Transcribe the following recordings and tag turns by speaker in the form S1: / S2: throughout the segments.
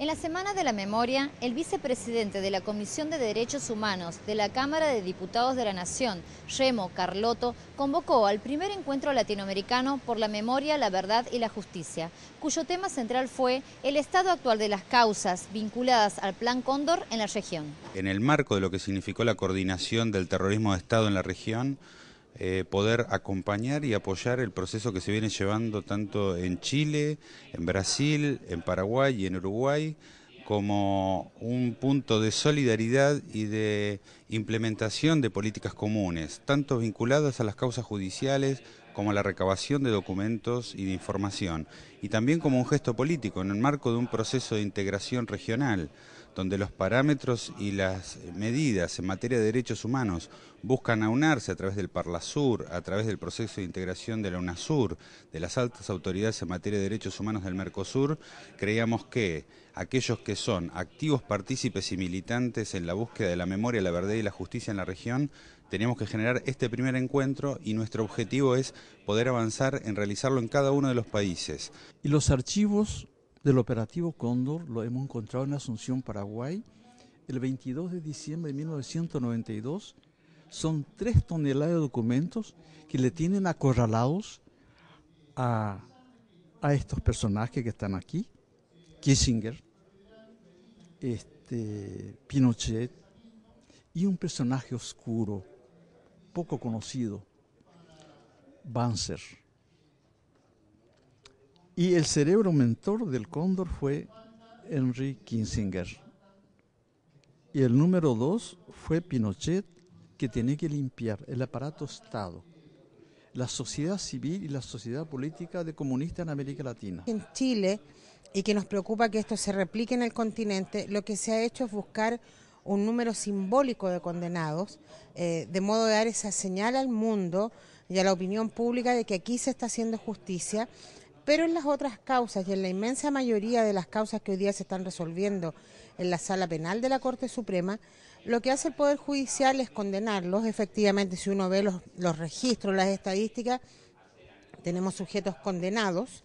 S1: En la Semana de la Memoria, el vicepresidente de la Comisión de Derechos Humanos de la Cámara de Diputados de la Nación, Remo Carlotto, convocó al primer encuentro latinoamericano por la memoria, la verdad y la justicia, cuyo tema central fue el estado actual de las causas vinculadas al Plan Cóndor en la región.
S2: En el marco de lo que significó la coordinación del terrorismo de Estado en la región, eh, poder acompañar y apoyar el proceso que se viene llevando tanto en Chile, en Brasil, en Paraguay y en Uruguay como un punto de solidaridad y de implementación de políticas comunes, tanto vinculadas a las causas judiciales como a la recabación de documentos y de información, y también como un gesto político en el marco de un proceso de integración regional donde los parámetros y las medidas en materia de derechos humanos buscan aunarse a través del Parlasur, a través del proceso de integración de la UNASUR, de las altas autoridades en materia de derechos humanos del Mercosur, creíamos que aquellos que son activos partícipes y militantes en la búsqueda de la memoria, la verdad y la justicia en la región, tenemos que generar este primer encuentro y nuestro objetivo es poder avanzar en realizarlo en cada uno de los países.
S3: ¿Y los archivos del operativo Cóndor lo hemos encontrado en Asunción, Paraguay, el 22 de diciembre de 1992. Son tres toneladas de documentos que le tienen acorralados a, estos personajes que están aquí. Kissinger, este, Pinochet y un personaje oscuro, poco conocido, Banzer. Y el cerebro mentor del cóndor fue Henry Kissinger. Y el número dos fue Pinochet, que tenía que limpiar el aparato Estado, la sociedad civil y la sociedad política de comunistas en América Latina.
S1: En Chile, y que nos preocupa que esto se replique en el continente, lo que se ha hecho es buscar un número simbólico de condenados, eh, de modo de dar esa señal al mundo y a la opinión pública de que aquí se está haciendo justicia pero en las otras causas y en la inmensa mayoría de las causas que hoy día se están resolviendo en la sala penal de la Corte Suprema, lo que hace el Poder Judicial es condenarlos. Efectivamente, si uno ve los, registros, las estadísticas, tenemos sujetos condenados.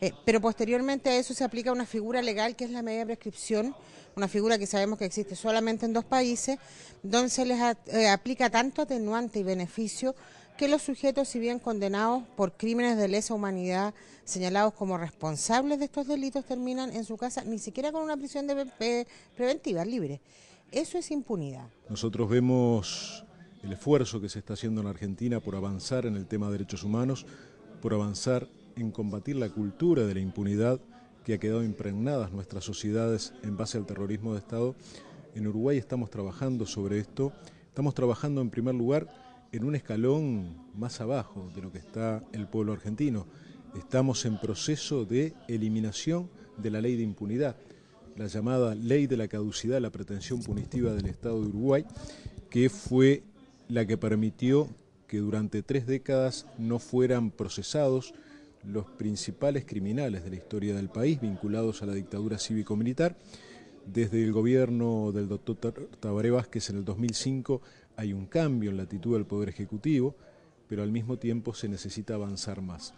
S1: Eh, pero posteriormente a eso se aplica una figura legal que es la media prescripción, una figura que sabemos que existe solamente en dos países, donde se les eh, aplica tanto atenuante y beneficio que los sujetos, si bien condenados por crímenes de lesa humanidad, señalados como responsables de estos delitos, terminan en su casa ni siquiera con una prisión de preventiva, libre. Eso es impunidad.
S4: Nosotros vemos el esfuerzo que se está haciendo en la Argentina por avanzar en el tema de derechos humanos, por avanzar en combatir la cultura de la impunidad que ha quedado impregnada en nuestras sociedades en base al terrorismo de Estado. En Uruguay estamos trabajando sobre esto, estamos trabajando en primer lugar en un escalón más abajo de lo que está el pueblo argentino. Estamos en proceso de eliminación de la ley de impunidad, la llamada ley de la caducidad, la pretensión punitiva del Estado de Uruguay, que fue la que permitió que durante tres décadas no fueran procesados los principales criminales de la historia del país vinculados a la dictadura cívico-militar. Desde el gobierno del doctor Tabaré Vázquez en el 2005 hay un cambio en la actitud del Poder Ejecutivo, pero al mismo tiempo se necesita avanzar más.